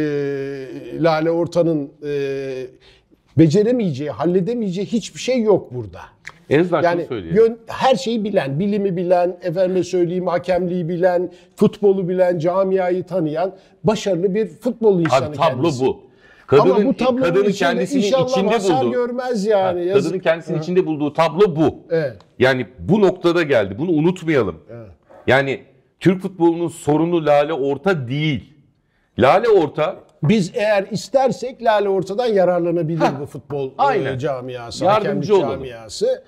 Lale Orta'nın e, beceremeyeceği, halledemeyeceği hiçbir şey yok burada. En azından yani şunu söyleyeyim. Yön, her şeyi bilen, bilimi bilen, efendime söyleyeyim hakemliği bilen, futbolu bilen, camiayı tanıyan başarılı bir futbol insanı Abi, tablo kendisi. bu. Kadının, Ama bu tablonun kadının kendisini içinde bulduğu. görmez yani. Ha, kadının kendisini Hı. içinde bulduğu tablo bu. Evet. Yani bu noktada geldi. Bunu unutmayalım. Evet. Yani Türk futbolunun sorunu Lale Orta değil. Lale Orta biz eğer istersek Lale Orta'dan yararlanabilir ha, bu futbol e, aynen. camiası, Yardımcı olalım. camiası.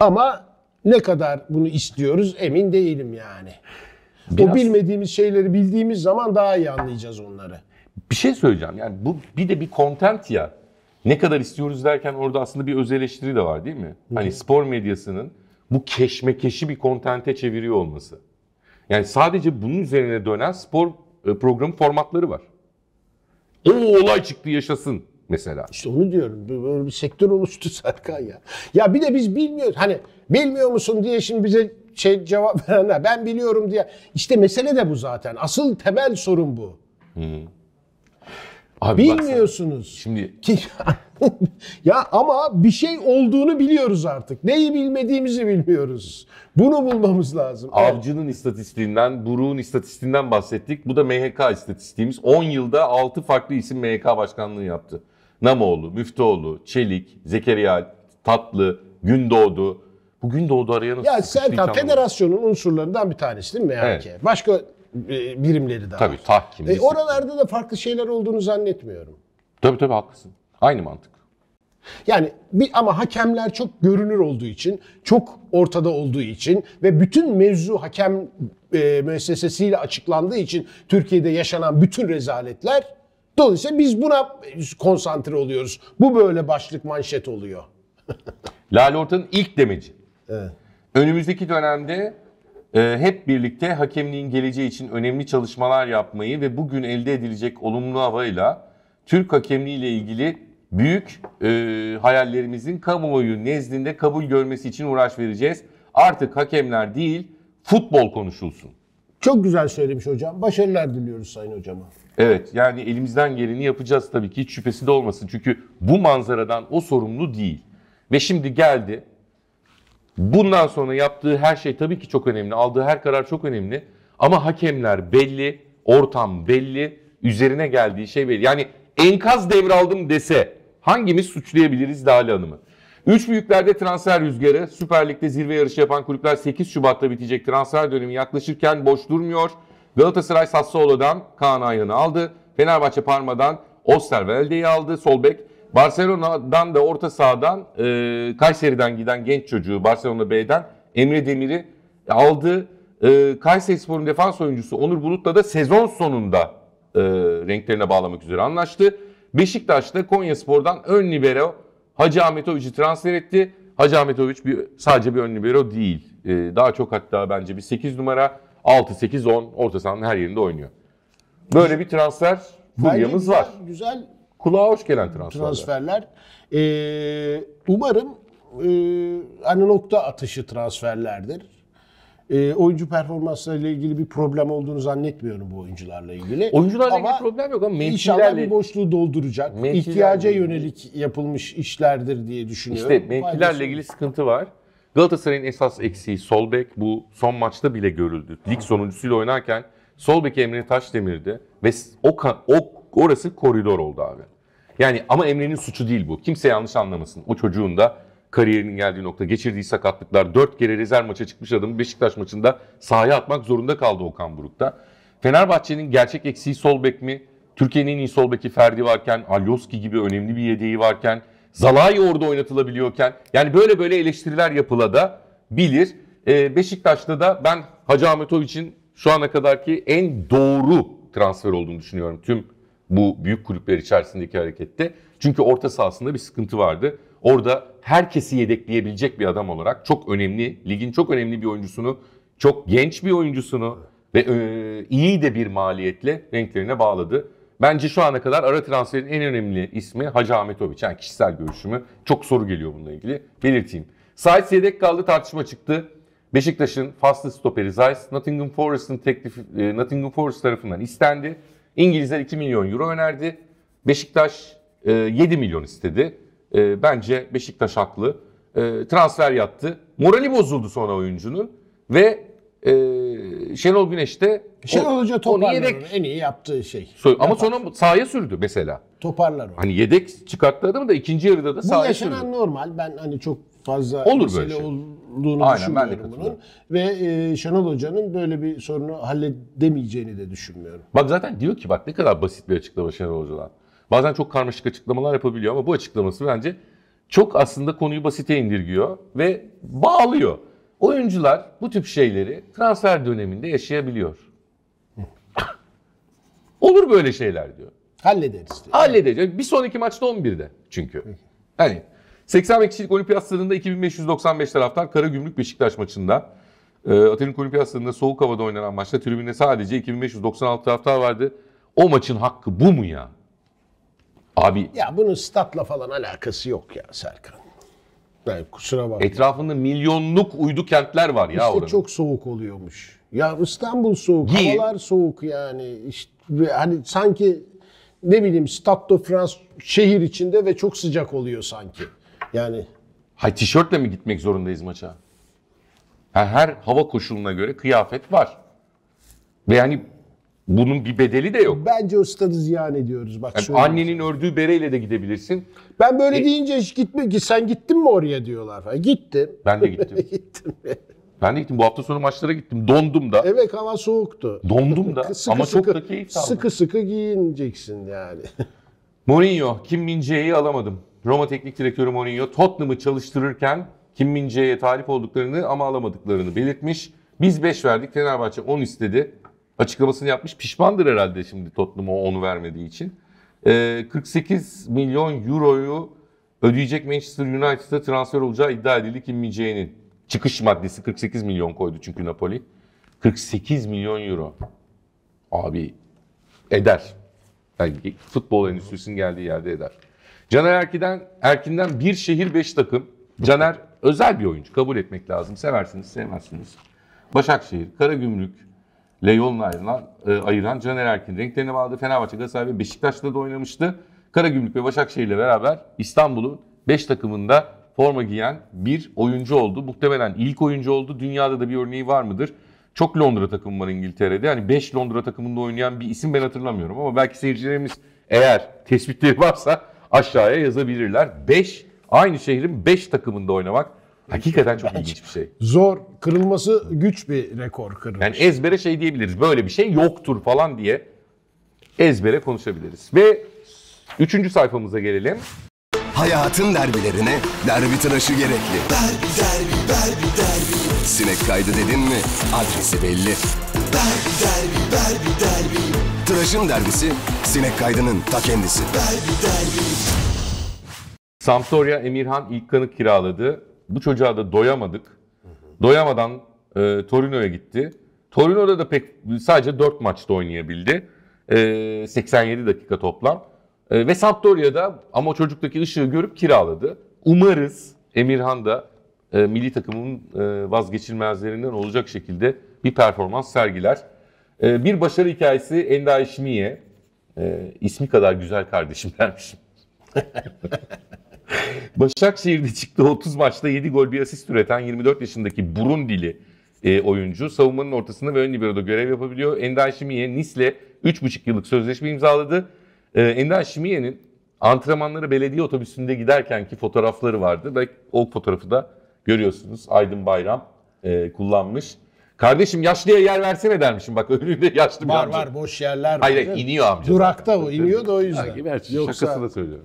Ama ne kadar bunu istiyoruz emin değilim yani. Biraz... O bilmediğimiz şeyleri bildiğimiz zaman daha iyi anlayacağız onları. Bir şey söyleyeceğim. Yani bu bir de bir kontent ya. Ne kadar istiyoruz derken orada aslında bir öz eleştiri de var değil mi? Hı. Hani spor medyasının bu keşmekeşi bir kontente çeviriyor olması. Yani sadece bunun üzerine dönen spor e, programı formatları var. O olay çıktı yaşasın mesela. İşte onu diyorum. Böyle bir sektör oluştu Serkan ya. Ya bir de biz bilmiyoruz. Hani bilmiyor musun diye şimdi bize şey cevap verenler ben biliyorum diye. İşte mesele de bu zaten. Asıl temel sorun bu. Hı. Abi Bilmiyorsunuz. Sen, şimdi ki ya ama bir şey olduğunu biliyoruz artık. Neyi bilmediğimizi bilmiyoruz. Bunu bulmamız lazım. Avcının evet. istatistiğinden, Buruk'un istatistiğinden bahsettik. Bu da MHK istatistiğimiz. 10 yılda 6 farklı isim MHK başkanlığı yaptı. Namoğlu, Müftüoğlu, Çelik, Zekeriya, Tatlı, Gündoğdu. Bu Gündoğdu arayanız... Ya Serkan Federasyon'un unsurlarından bir tanesi değil mi MHK? Evet. Başka e, birimleri daha Tabii tahkim. E, oralarda da farklı şeyler olduğunu zannetmiyorum. Tabii tabii haklısın. Aynı mantık. Yani bir ama hakemler çok görünür olduğu için, çok ortada olduğu için ve bütün mevzu hakem e, müessesesiyle açıklandığı için Türkiye'de yaşanan bütün rezaletler dolayısıyla biz buna konsantre oluyoruz. Bu böyle başlık manşet oluyor. Lale Orta'nın ilk demeci. Evet. Önümüzdeki dönemde ee, hep birlikte hakemliğin geleceği için önemli çalışmalar yapmayı ve bugün elde edilecek olumlu havayla Türk hakemliği ile ilgili büyük e, hayallerimizin kamuoyu nezdinde kabul görmesi için uğraş vereceğiz. Artık hakemler değil, futbol konuşulsun. Çok güzel söylemiş hocam. Başarılar diliyoruz sayın hocama. Evet, yani elimizden geleni yapacağız tabii ki hiç şüphesi de olmasın. Çünkü bu manzaradan o sorumlu değil. Ve şimdi geldi Bundan sonra yaptığı her şey tabii ki çok önemli. Aldığı her karar çok önemli. Ama hakemler belli, ortam belli, üzerine geldiği şey belli. Yani enkaz devraldım dese hangimiz suçlayabiliriz Lale Hanım'ı? Üç büyüklerde transfer rüzgarı. Süper Lig'de zirve yarışı yapan kulüpler 8 Şubat'ta bitecek transfer dönemi yaklaşırken boş durmuyor. Galatasaray Sassuolo'dan Kaan Ayhan'ı aldı. Fenerbahçe Parma'dan Osterwelde'yi aldı. Solbek Barcelona'dan da orta sahadan e, Kayseri'den giden genç çocuğu Barcelona B'den Emre Demir'i aldı. E, Kayseri Spor'un defans oyuncusu Onur Bulut'la da sezon sonunda e, renklerine bağlamak üzere anlaştı. Beşiktaş'ta Konya Spor'dan ön libero Hacı Ahmetoviç'i transfer etti. Hacı Ahmetoviç bir, sadece bir ön libero değil. E, daha çok hatta bence bir 8 numara 6, 8, 10 orta sahanın her yerinde oynuyor. Böyle bir transfer furyamız var. Güzel kulağa hoş gelen transferler. Transferler. Ee, umarım e, hani nokta atışı transferlerdir. E, oyuncu performanslarıyla ilgili bir problem olduğunu zannetmiyorum bu oyuncularla ilgili. Oyuncularla ama ilgili problem yok ama mevkilerle... bir boşluğu dolduracak. Mevkilerle... İhtiyaca yönelik yapılmış işlerdir diye düşünüyorum. İşte mevkilerle ilgili sıkıntı var. Galatasaray'ın esas eksiği sol bek. Bu son maçta bile görüldü. Lig sonuncusuyla oynarken sol bek Emre Taşdemir'di ve o, o orası koridor oldu abi. Yani ama Emre'nin suçu değil bu. Kimse yanlış anlamasın. O çocuğun da kariyerinin geldiği nokta geçirdiği sakatlıklar. Dört kere rezerv maça çıkmış adamı Beşiktaş maçında sahaya atmak zorunda kaldı Okan Buruk'ta. Fenerbahçe'nin gerçek eksiği sol bek mi? Türkiye'nin en iyi sol beki Ferdi varken, Alyoski gibi önemli bir yedeği varken, Zalai orada oynatılabiliyorken. Yani böyle böyle eleştiriler yapıla da bilir. Ee, Beşiktaş'ta da ben Hacı için şu ana kadarki en doğru transfer olduğunu düşünüyorum. Tüm bu büyük kulüpler içerisindeki harekette. Çünkü orta sahasında bir sıkıntı vardı. Orada herkesi yedekleyebilecek bir adam olarak çok önemli, ligin çok önemli bir oyuncusunu, çok genç bir oyuncusunu ve e, iyi de bir maliyetle renklerine bağladı. Bence şu ana kadar ara transferin en önemli ismi Hacı Ahmetoviç. Yani kişisel görüşümü. Çok soru geliyor bununla ilgili. Belirteyim. Zayt yedek kaldı tartışma çıktı. Beşiktaş'ın faslı stoperi Zayt, Nottingham Forest'ın teklif, e, Nottingham Forest tarafından istendi. İngilizler 2 milyon euro önerdi. Beşiktaş 7 e, milyon istedi. E, bence Beşiktaş haklı. E, transfer yattı. Morali bozuldu sonra oyuncunun. Ve Şenol Güneş de Şenol Hoca toparlar yedek... en iyi yaptığı şey. Ama Yapar. sonra sahaya sürdü mesela. Toparlar onu. Hani yedek çıkarttı adamı da ikinci yarıda da Bu sahaya sürdü. Bu yaşanan normal. Ben hani çok fazla Olur böyle şey. olduğunu Aynen, düşünmüyorum ben de bunun. Ve e, Şenol Hoca'nın böyle bir sorunu halledemeyeceğini de düşünmüyorum. Bak zaten diyor ki bak ne kadar basit bir açıklama Şenol Hoca'dan. Bazen çok karmaşık açıklamalar yapabiliyor ama bu açıklaması bence çok aslında konuyu basite indirgiyor ve bağlıyor. Oyuncular bu tip şeyleri transfer döneminde yaşayabiliyor. Olur böyle şeyler diyor. Hallederiz diyor. Halledeceğiz. Bir sonraki maçta 11'de çünkü. Hani 80 kişilik olimpiyat stadında 2595 taraftar Karagümrük Beşiktaş maçında. E, ee, Atatürk Olimpiyat Stadında soğuk havada oynanan maçta tribünde sadece 2596 taraftar vardı. O maçın hakkı bu mu ya? Abi. Ya bunun statla falan alakası yok ya Serkan. Yani kusura bakma. Etrafında milyonluk uydu kentler var ya işte orada. çok soğuk oluyormuş. Ya İstanbul soğuk, Giy. havalar soğuk yani. İşte, hani sanki ne bileyim Stade de France şehir içinde ve çok sıcak oluyor sanki. Yani Hay tişörtle mi gitmek zorundayız maça? Ha, her hava koşuluna göre kıyafet var. Ve yani bunun bir bedeli de yok. bence o stadı ziyan ediyoruz. Bak Yani annenin ördüğü bereyle de gidebilirsin. Ben böyle e- deyince hiç gitme. Sen gittin mi oraya diyorlar. Ha, gittim. Ben de gittim. gittim. ben de gittim. Bu hafta sonu maçlara gittim. Dondum da. evet hava soğuktu. Dondum da. Sıkı Ama sıkı, çok da keyif aldım. sıkı sıkı giyineceksin yani. Mourinho, Kim min alamadım. Roma Teknik Direktörü Mourinho Tottenham'ı çalıştırırken Kim Min-jae'ye talip olduklarını ama alamadıklarını belirtmiş. Biz 5 verdik Fenerbahçe 10 istedi. Açıklamasını yapmış. Pişmandır herhalde şimdi Tottenham'a onu vermediği için. Ee, 48 milyon euroyu ödeyecek Manchester United'a transfer olacağı iddia edildi Kim Min-jae'nin. Çıkış maddesi 48 milyon koydu çünkü Napoli. 48 milyon euro. Abi eder. Yani futbol endüstrisinin geldiği yerde eder. Caner Erkin'den, Erkin'den bir şehir beş takım. Caner özel bir oyuncu. Kabul etmek lazım. Seversiniz, sevmezsiniz. Başakşehir, Karagümrük, ile yolunu ayrılan, e, ayıran Caner Erkin renklerine bağladı. Fenerbahçe, Galatasaray ve Beşiktaş'ta da oynamıştı. Karagümrük ve Başakşehir ile beraber İstanbul'un 5 takımında forma giyen bir oyuncu oldu. Muhtemelen ilk oyuncu oldu. Dünyada da bir örneği var mıdır? Çok Londra takımı var İngiltere'de. Yani 5 Londra takımında oynayan bir isim ben hatırlamıyorum ama belki seyircilerimiz eğer tespitleri varsa aşağıya yazabilirler. 5 aynı şehrin 5 takımında oynamak hakikaten çok ilginç bir şey. Zor, kırılması güç bir rekor kırılmış. Yani ezbere şey diyebiliriz. Böyle bir şey yoktur falan diye ezbere konuşabiliriz. Ve üçüncü sayfamıza gelelim. Hayatın derbilerine derbi tıraşı gerekli. Derbi derbi derbi derbi. Sinek kaydı dedin mi adresi belli. Derbi derbi derbi derbi. Tıraşın derbisi sinek kaydının ta kendisi. Derbi derbi Sampdoria Emirhan ilk kanı kiraladı. Bu çocuğa da doyamadık. Doyamadan e, Torino'ya gitti. Torino'da da pek sadece 4 maçta oynayabildi. E, 87 dakika toplam. E, ve Sampdoria'da ama o çocuktaki ışığı görüp kiraladı. Umarız Emirhan da e, milli takımın e, vazgeçilmezlerinden olacak şekilde bir performans sergiler. E, bir başarı hikayesi Enda Eşmiye. E, ismi kadar güzel kardeşim dermişim. Başakşehir'de çıktı 30 maçta 7 gol bir asist üreten 24 yaşındaki Burundili e, oyuncu savunmanın ortasında ve ön libero'da görev yapabiliyor. Enda Şimiye Nis'le 3,5 yıllık sözleşme imzaladı. E, Enda Şimiye'nin antrenmanları belediye otobüsünde giderken ki fotoğrafları vardı. Belki o fotoğrafı da görüyorsunuz. Aydın Bayram e, kullanmış. Kardeşim yaşlıya yer versene dermişim. Bak önünde yaşlı bir var, amca. Var var boş yerler var. Hayır iniyor amca. Durakta o iniyor da o yüzden. Ha, Yoksa, şakası da söylüyorum.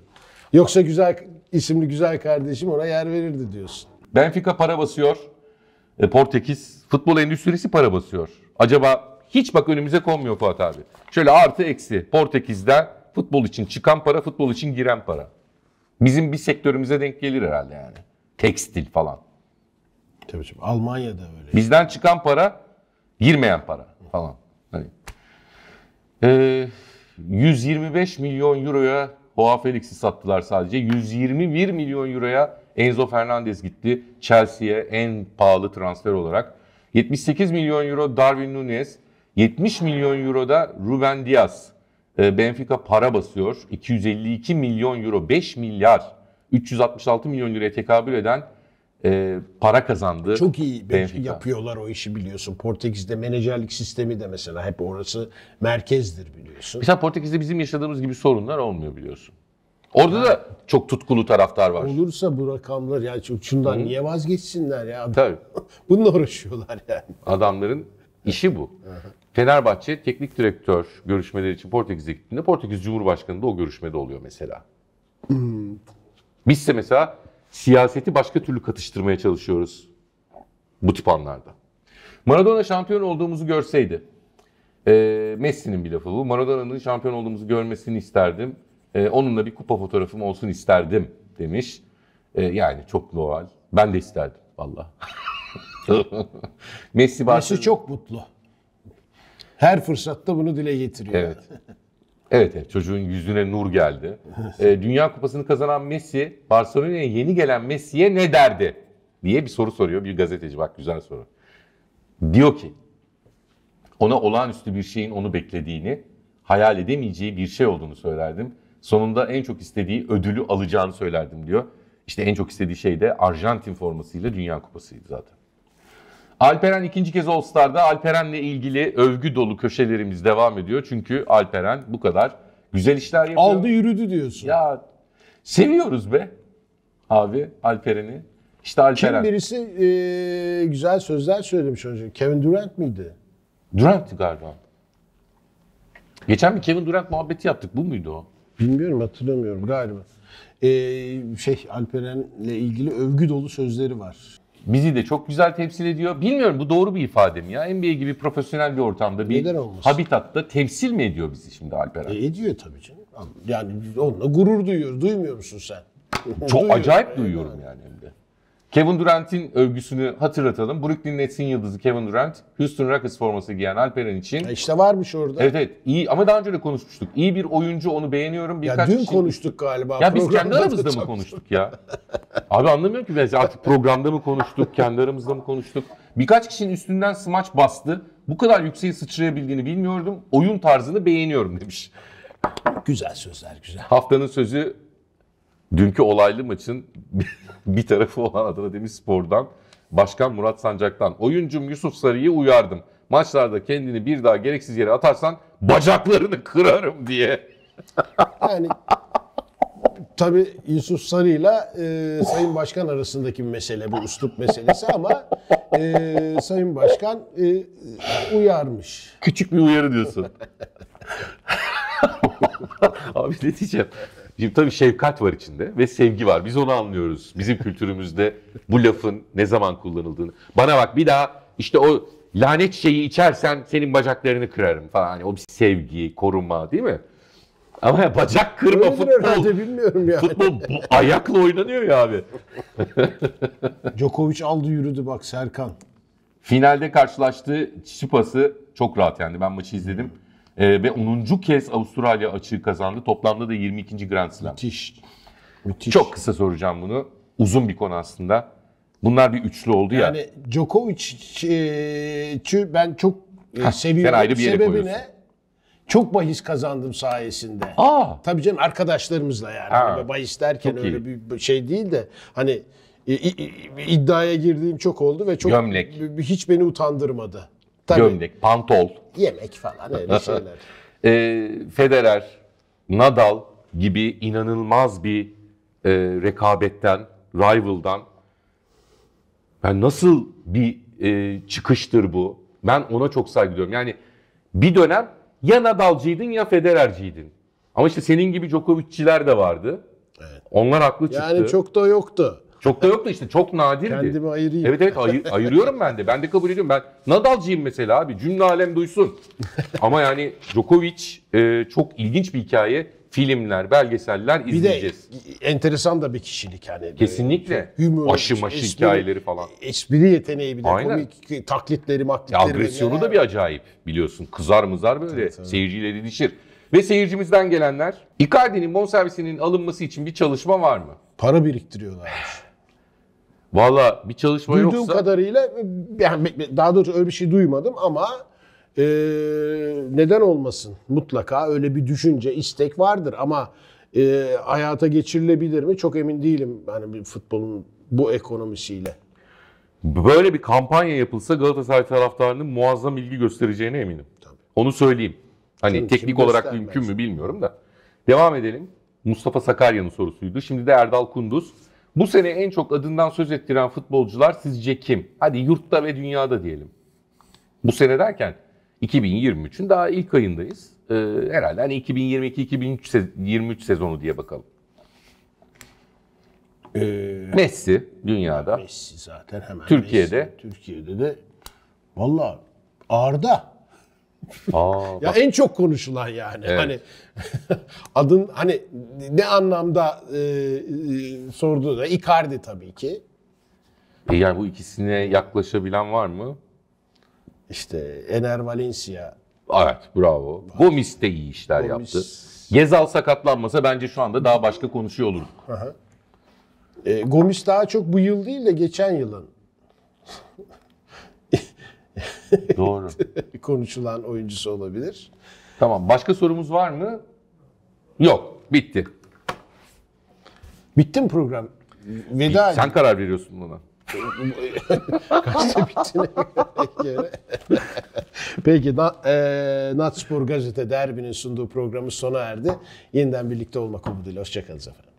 Yoksa güzel isimli güzel kardeşim ona yer verirdi diyorsun. Benfica para basıyor. E, Portekiz futbol endüstrisi para basıyor. Acaba hiç bak önümüze konmuyor Fuat abi. Şöyle artı eksi Portekiz'de futbol için çıkan para, futbol için giren para. Bizim bir sektörümüze denk gelir herhalde yani. Tekstil falan. Tabii tabii. Almanya'da öyle. Bizden çıkan para, girmeyen para falan. Hani. Ee, 125 milyon euroya Boğa Felix'i sattılar sadece. 121 milyon euroya Enzo Fernandez gitti. Chelsea'ye en pahalı transfer olarak. 78 milyon euro Darwin Nunez. 70 milyon euro da Ruben Diaz. Ee, Benfica para basıyor. 252 milyon euro, 5 milyar, 366 milyon liraya tekabül eden e, para kazandı. Çok iyi Benfica. yapıyorlar o işi biliyorsun. Portekiz'de menajerlik sistemi de mesela hep orası merkezdir biliyorsun. Mesela Portekiz'de bizim yaşadığımız gibi sorunlar olmuyor biliyorsun. Orada ha. da çok tutkulu taraftar var. Olursa bu rakamlar yani şundan Hı. niye vazgeçsinler ya? Tabii. Bununla uğraşıyorlar yani. Adamların işi bu. Fenerbahçe teknik direktör görüşmeleri için Portekiz'e gittiğinde Portekiz Cumhurbaşkanı da o görüşmede oluyor mesela. Hmm. Bizse mesela siyaseti başka türlü katıştırmaya çalışıyoruz bu tip anlarda. Maradona şampiyon olduğumuzu görseydi, e, Messi'nin bir lafı bu. Maradona'nın şampiyon olduğumuzu görmesini isterdim. E, onunla bir kupa fotoğrafım olsun isterdim demiş. E, yani çok normal. Ben de isterdim valla. Messi, Messi çok mutlu. Her fırsatta bunu dile getiriyor. Evet. Evet, evet çocuğun yüzüne nur geldi. e, Dünya Kupası'nı kazanan Messi, Barcelona'ya yeni gelen Messi'ye ne derdi? Diye bir soru soruyor bir gazeteci. Bak güzel soru. Diyor ki, ona olağanüstü bir şeyin onu beklediğini, hayal edemeyeceği bir şey olduğunu söylerdim. Sonunda en çok istediği ödülü alacağını söylerdim diyor. İşte en çok istediği şey de Arjantin formasıyla Dünya Kupası'ydı zaten. Alperen ikinci kez All Star'da. Alperen'le ilgili övgü dolu köşelerimiz devam ediyor. Çünkü Alperen bu kadar güzel işler yapıyor. Aldı yürüdü diyorsun. Ya seviyoruz be abi Alperen'i. İşte Alperen. Kim birisi e, güzel sözler söylemiş önce. Kevin Durant miydi? Durant'tı galiba. Geçen bir Kevin Durant muhabbeti yaptık. Bu muydu o? Bilmiyorum hatırlamıyorum galiba. Ee, şey Alperen'le ilgili övgü dolu sözleri var bizi de çok güzel temsil ediyor. Bilmiyorum bu doğru bir ifade mi ya? NBA gibi profesyonel bir ortamda bir Neden olmasın? habitatta temsil mi ediyor bizi şimdi Alper? E, ediyor tabii canım. Yani onunla gurur duyuyor. Duymuyor musun sen? Çok duyuyorum. acayip duyuyorum yani. yani hem de. Kevin Durant'in övgüsünü hatırlatalım. Brooklyn Nets'in yıldızı Kevin Durant, Houston Rockets forması giyen Alperen için. E işte varmış orada. Evet evet. İyi ama daha önce de konuşmuştuk. İyi bir oyuncu onu beğeniyorum. Birkaç ya dün kişi... konuştuk galiba. Ya biz kendi aramızda mı konuştuk ya? Abi anlamıyorum ki ben artık programda mı konuştuk, kendi aramızda mı konuştuk? Birkaç kişinin üstünden smaç bastı. Bu kadar yükseğe sıçrayabildiğini bilmiyordum. Oyun tarzını beğeniyorum demiş. Güzel sözler güzel. Haftanın sözü Dünkü olaylı maçın bir tarafı olan Adana Demirspor'dan Başkan Murat Sancak'tan oyuncum Yusuf Sarı'yı uyardım. Maçlarda kendini bir daha gereksiz yere atarsan bacaklarını kırarım diye. yani tabii Yusuf Sarı ile Sayın Başkan arasındaki mesele bu üslup meselesi ama e, Sayın Başkan e, uyarmış. Küçük bir uyarı diyorsun. Abi ne diyeceğim? Şimdi tabii şefkat var içinde ve sevgi var. Biz onu anlıyoruz. Bizim kültürümüzde bu lafın ne zaman kullanıldığını. Bana bak bir daha işte o lanet şeyi içersen senin bacaklarını kırarım falan. Hani o bir sevgi, korunma değil mi? Ama ya bacak kırma futbol. bilmiyorum yani. Futbol bu, ayakla oynanıyor ya abi. Djokovic aldı yürüdü bak Serkan. Finalde karşılaştığı Tsitsipas'ı çok rahat yani Ben maçı izledim. E, ve 10. kez Avustralya açığı kazandı. Toplamda da 22. Grand Slam. Müthiş. Müthiş. Çok kısa soracağım bunu. Uzun bir konu aslında. Bunlar bir üçlü oldu yani, ya. Yani Djokovic'i e, ben çok e, ha, seviyorum. Sen ayrı bir yere Sebebine koyuyorsun. çok bahis kazandım sayesinde. Aa. Tabii canım arkadaşlarımızla yani. Hani ha. Böyle bahis derken çok öyle iyi. bir şey değil de hani iddiaya girdiğim çok oldu ve çok Gömlek. hiç beni utandırmadı. Tabii. Gömlek, pantol. Yemek falan öyle şeyler. e, Federer, Nadal gibi inanılmaz bir e, rekabetten, rival'dan yani nasıl bir e, çıkıştır bu? Ben ona çok saygı duyuyorum. Yani bir dönem ya Nadal'cıydın ya Federer'ciydin. Ama işte senin gibi Djokovic'çiler de vardı. Evet. Onlar haklı çıktı. Yani çok da yoktu. Çok da yoktu işte çok nadirdi. Kendimi ayırayım. Evet evet ayır, ayırıyorum ben de. Ben de kabul ediyorum. Ben Nadal'cıyım mesela abi. Cümle alem duysun. Ama yani Djokovic e, çok ilginç bir hikaye. Filmler, belgeseller izleyeceğiz. Bir de enteresan da bir kişilik yani. Kesinlikle. Humor, aşı maşı espri, hikayeleri falan. Espri yeteneği bir de Aynen. komik taklitleri maklitleri. Ya agresyonu da bir acayip biliyorsun. Kızar mızar böyle tabii, tabii. seyirciyle didişir. Ve seyircimizden gelenler. Icardi'nin bonservisinin alınması için bir çalışma var mı? Para biriktiriyorlar. Valla bir çalışma Duyduğum yoksa... kadarıyla yani daha doğrusu öyle bir şey duymadım ama e, neden olmasın? Mutlaka öyle bir düşünce, istek vardır ama e, hayata geçirilebilir mi? Çok emin değilim yani bir futbolun bu ekonomisiyle. Böyle bir kampanya yapılsa Galatasaray taraftarının muazzam ilgi göstereceğine eminim. Tabii. Onu söyleyeyim. Hani Çünkü teknik olarak mümkün mü bilmiyorum da. Devam edelim. Mustafa Sakarya'nın sorusuydu. Şimdi de Erdal Kunduz. Bu sene en çok adından söz ettiren futbolcular sizce kim? Hadi yurtta ve dünyada diyelim. Bu sene derken 2023'ün daha ilk ayındayız. Ee, herhalde hani 2022-2023 sezonu diye bakalım. Ee, Messi dünyada. Messi zaten hemen. Türkiye'de. Messi, Türkiye'de de valla Arda. Aa, ya bak. en çok konuşulan yani. Evet. Hani adın hani ne anlamda e, e, sorduğu da Icardi tabii ki. E yani bu ikisine yaklaşabilen var mı? İşte Ener Valencia. Evet bravo. Var. Gomis de iyi işler Gomis. yaptı. Gezal sakatlanmasa bence şu anda daha başka konuşuyor olurduk. E, Gomis daha çok bu yıl değil de geçen yılın Doğru. konuşulan oyuncusu olabilir. Tamam. Başka sorumuz var mı? Yok. Bitti. Bitti mi program? Veda Sen karar veriyorsun buna. Kaçta bittiğine göre. Peki na, e, Natspor Gazete Derbi'nin sunduğu programı sona erdi. Yeniden birlikte olmak umuduyla. Hoşçakalın efendim.